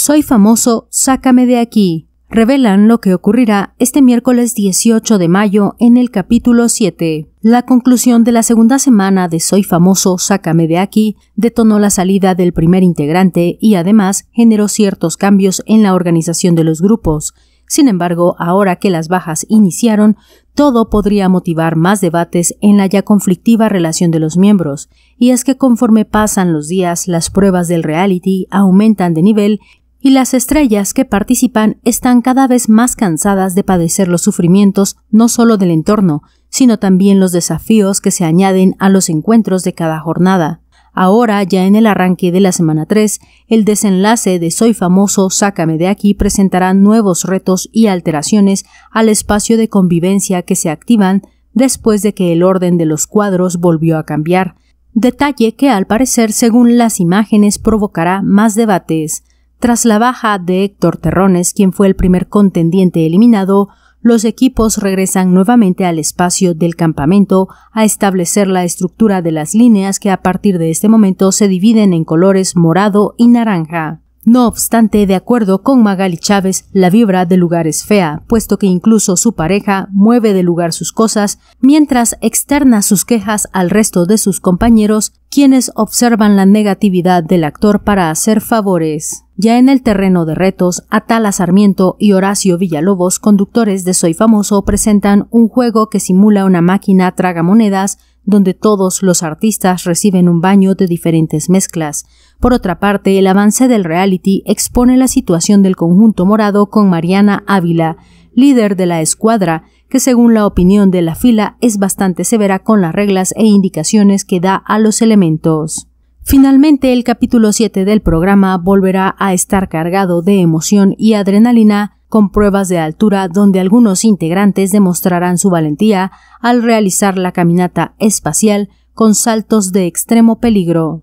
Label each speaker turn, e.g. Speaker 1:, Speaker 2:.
Speaker 1: Soy famoso, sácame de aquí. Revelan lo que ocurrirá este miércoles 18 de mayo en el capítulo 7. La conclusión de la segunda semana de Soy famoso, sácame de aquí detonó la salida del primer integrante y además generó ciertos cambios en la organización de los grupos. Sin embargo, ahora que las bajas iniciaron, todo podría motivar más debates en la ya conflictiva relación de los miembros, y es que conforme pasan los días las pruebas del reality aumentan de nivel y las estrellas que participan están cada vez más cansadas de padecer los sufrimientos no solo del entorno, sino también los desafíos que se añaden a los encuentros de cada jornada. Ahora, ya en el arranque de la semana 3, el desenlace de Soy famoso, sácame de aquí presentará nuevos retos y alteraciones al espacio de convivencia que se activan después de que el orden de los cuadros volvió a cambiar, detalle que al parecer, según las imágenes, provocará más debates. Tras la baja de Héctor Terrones, quien fue el primer contendiente eliminado, los equipos regresan nuevamente al espacio del campamento a establecer la estructura de las líneas que a partir de este momento se dividen en colores morado y naranja. No obstante, de acuerdo con Magali Chávez, la vibra del lugar es fea, puesto que incluso su pareja mueve de lugar sus cosas, mientras externa sus quejas al resto de sus compañeros, quienes observan la negatividad del actor para hacer favores. Ya en el terreno de retos, Atala Sarmiento y Horacio Villalobos, conductores de Soy Famoso, presentan un juego que simula una máquina traga monedas donde todos los artistas reciben un baño de diferentes mezclas. Por otra parte, el avance del reality expone la situación del conjunto morado con Mariana Ávila, líder de la escuadra, que según la opinión de la fila es bastante severa con las reglas e indicaciones que da a los elementos. Finalmente, el capítulo 7 del programa volverá a estar cargado de emoción y adrenalina con pruebas de altura donde algunos integrantes demostrarán su valentía al realizar la caminata espacial con saltos de extremo peligro.